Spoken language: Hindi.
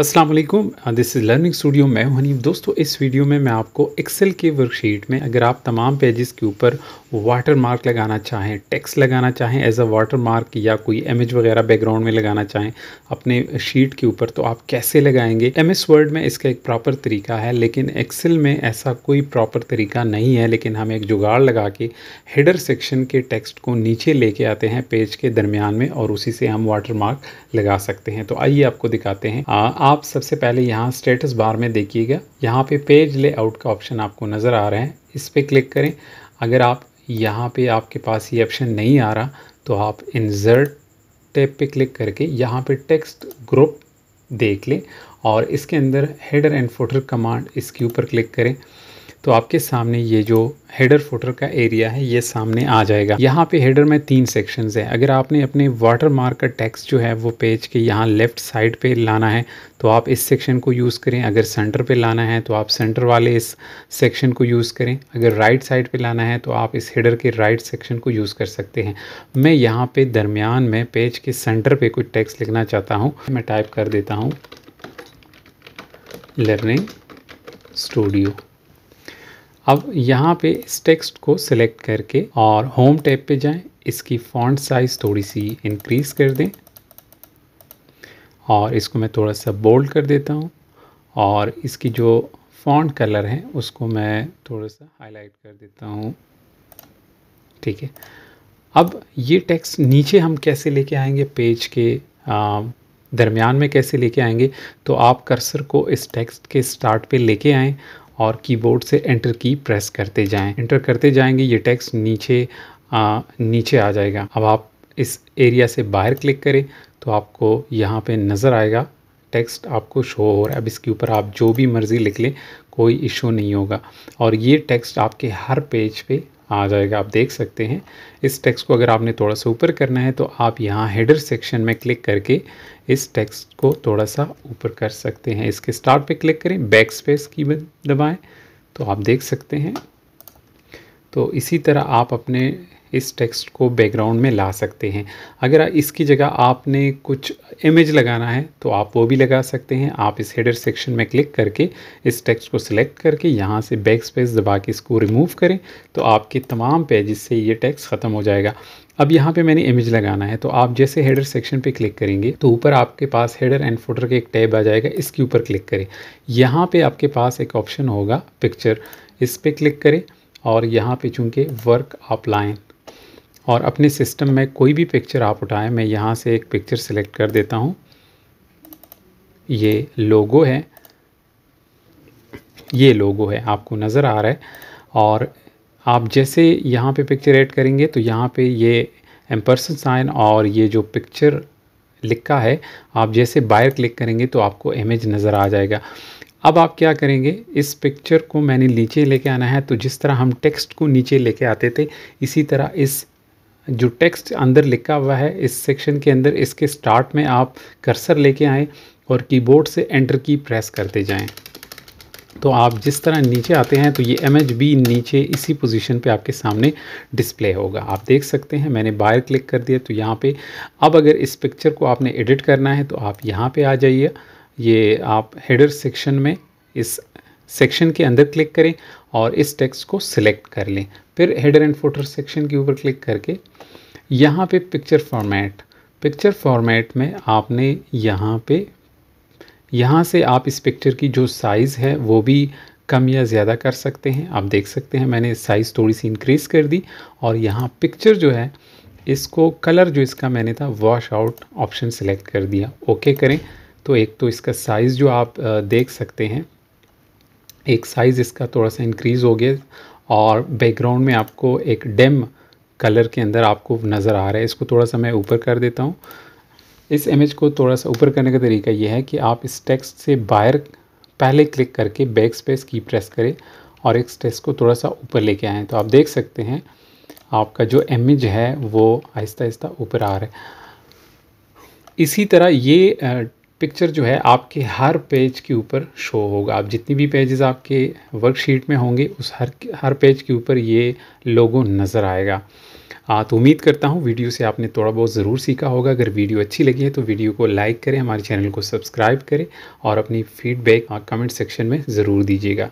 अस्सलाम वालेकुम दिस इज़ लर्निंग स्टूडियो मैं हूं हनीफ दोस्तों इस वीडियो में मैं आपको एक्सेल के वर्कशीट में अगर आप तमाम पेजेस के ऊपर वाटर मार्क लगाना चाहें टेक्स्ट लगाना चाहें एज अ वाटर मार्क या कोई इमेज वगैरह बैकग्राउंड में लगाना चाहें अपने शीट के ऊपर तो आप कैसे लगाएंगे एम एस वर्ड में इसका एक प्रॉपर तरीका है लेकिन एक्सेल में ऐसा कोई प्रॉपर तरीका नहीं है लेकिन हम एक जुगाड़ लगा के हेडर सेक्शन के टेक्स्ट को नीचे लेके आते हैं पेज के दरमियान में और उसी से हम वाटर मार्क लगा सकते हैं तो आइए आपको दिखाते हैं आ, uh, आप सबसे पहले यहाँ स्टेटस बार में देखिएगा यहाँ पे पेज लेआउट का ऑप्शन आपको नज़र आ रहा है इस पर क्लिक करें अगर आप यहाँ पे आपके पास ये ऑप्शन नहीं आ रहा तो आप इंजर्ट टैब पे क्लिक करके यहाँ पे टेक्स्ट ग्रुप देख लें और इसके अंदर हेडर एंड फोटर कमांड इसके ऊपर क्लिक करें तो आपके सामने ये जो हेडर फोटर का एरिया है ये सामने आ जाएगा यहाँ पे हेडर में तीन सेक्शंस है अगर आपने अपने वाटर मार्क का टेक्स जो है वो पेज के यहाँ लेफ्ट साइड पे लाना है तो आप इस सेक्शन को यूज़ करें अगर सेंटर पे लाना है तो आप सेंटर वाले इस सेक्शन को यूज़ करें अगर राइट साइड पे लाना है तो आप इस हेडर के राइट सेक्शन को यूज़ कर सकते हैं मैं यहाँ पे दरमियान में पेज के सेंटर पे कुछ टैक्स लिखना चाहता हूँ मैं टाइप कर देता हूँ लर्निंग स्टूडियो अब यहाँ पे इस टेक्स्ट को सिलेक्ट करके और होम टैब पे जाएं इसकी फॉन्ट साइज थोड़ी सी इंक्रीज कर दें और इसको मैं थोड़ा सा बोल्ड कर देता हूँ और इसकी जो फॉन्ट कलर है उसको मैं थोड़ा सा हाईलाइट कर देता हूँ ठीक है अब ये टेक्स्ट नीचे हम कैसे लेके आएंगे पेज के दरमियान में कैसे लेके आएंगे तो आप कर्सर को इस टेक्स्ट के स्टार्ट पे लेके आएँ और कीबोर्ड से एंटर की प्रेस करते जाएं एंटर करते जाएंगे ये टेक्स्ट नीचे आ, नीचे आ जाएगा अब आप इस एरिया से बाहर क्लिक करें तो आपको यहाँ पे नज़र आएगा टेक्स्ट आपको शो हो रहा है अब इसके ऊपर आप जो भी मर्ज़ी लिख लें कोई इशू नहीं होगा और ये टेक्स्ट आपके हर पेज पे आ जाएगा आप देख सकते हैं इस टेक्स्ट को अगर आपने थोड़ा सा ऊपर करना है तो आप यहाँ हेडर सेक्शन में क्लिक करके इस टेक्स्ट को थोड़ा सा ऊपर कर सकते हैं इसके स्टार्ट पे क्लिक करें बैक स्पेस की दबाएं तो आप देख सकते हैं तो इसी तरह आप अपने इस टेक्स्ट को बैकग्राउंड में ला सकते हैं अगर इसकी जगह आपने कुछ इमेज लगाना है तो आप वो भी लगा सकते हैं आप इस हेडर सेक्शन में क्लिक करके इस टेक्स्ट को सिलेक्ट करके यहाँ से बैक स्पेस दबा के इसको रिमूव करें तो आपके तमाम पेजेस से ये टेक्स्ट ख़त्म हो जाएगा अब यहाँ पे मैंने इमेज लगाना है तो आप जैसे हेडर सेक्शन पे क्लिक करेंगे तो ऊपर आपके पास हेडर एंड फोटर के एक टैब आ जाएगा इसके ऊपर क्लिक करें यहाँ पे आपके पास एक ऑप्शन होगा पिक्चर इस पर क्लिक करें और यहाँ पे चूँकि वर्क आप लाएँ और अपने सिस्टम में कोई भी पिक्चर आप उठाएं मैं यहाँ से एक पिक्चर सेलेक्ट कर देता हूँ ये लोगो है ये लोगो है आपको नज़र आ रहा है और आप जैसे यहाँ पे पिक्चर ऐड करेंगे तो यहाँ पे ये एम्पर्सन साइन और ये जो पिक्चर लिखा है आप जैसे बाहर क्लिक करेंगे तो आपको इमेज नज़र आ जाएगा अब आप क्या करेंगे इस पिक्चर को मैंने नीचे लेके आना है तो जिस तरह हम टेक्स्ट को नीचे लेके आते थे इसी तरह इस जो टेक्स्ट अंदर लिखा हुआ है इस सेक्शन के अंदर इसके स्टार्ट में आप कर्सर लेके आएँ और कीबोर्ड से एंटर की प्रेस करते जाएं तो आप जिस तरह नीचे आते हैं तो ये एम एच बी नीचे इसी पोजीशन पे आपके सामने डिस्प्ले होगा आप देख सकते हैं मैंने बाहर क्लिक कर दिया तो यहाँ पे अब अगर इस पिक्चर को आपने एडिट करना है तो आप यहाँ पे आ जाइए ये आप हेडर सेक्शन में इस सेक्शन के अंदर क्लिक करें और इस टेक्स्ट को सिलेक्ट कर लें फिर हेडर एंड फोटर सेक्शन के ऊपर क्लिक करके यहाँ पे पिक्चर फॉर्मेट पिक्चर फॉर्मेट में आपने यहाँ पे यहाँ से आप इस पिक्चर की जो साइज़ है वो भी कम या ज़्यादा कर सकते हैं आप देख सकते हैं मैंने साइज़ थोड़ी सी इंक्रीज़ कर दी और यहाँ पिक्चर जो है इसको कलर जो इसका मैंने था वॉश आउट ऑप्शन सेलेक्ट कर दिया ओके करें तो एक तो इसका साइज़ जो आप देख सकते हैं एक साइज़ इसका थोड़ा सा इंक्रीज़ हो गया और बैकग्राउंड में आपको एक डेम कलर के अंदर आपको नज़र आ रहा है इसको थोड़ा सा मैं ऊपर कर देता हूँ इस इमेज को थोड़ा सा ऊपर करने का तरीका यह है कि आप इस टेक्स्ट से बाहर पहले क्लिक करके बैक स्पेस की प्रेस करें और एक टेक्स्ट को थोड़ा सा ऊपर लेके आएँ तो आप देख सकते हैं आपका जो इमेज है वो आहिस्ता आहिस्ता ऊपर आ रहा है इसी तरह ये पिक्चर जो है आपके हर पेज के ऊपर शो होगा आप जितनी भी पेजेस आपके वर्कशीट में होंगे उस हर हर पेज के ऊपर ये लोगो नज़र आएगा आ, तो उम्मीद करता हूँ वीडियो से आपने थोड़ा बहुत ज़रूर सीखा होगा अगर वीडियो अच्छी लगी है तो वीडियो को लाइक करें हमारे चैनल को सब्सक्राइब करें और अपनी फीडबैक कमेंट सेक्शन में ज़रूर दीजिएगा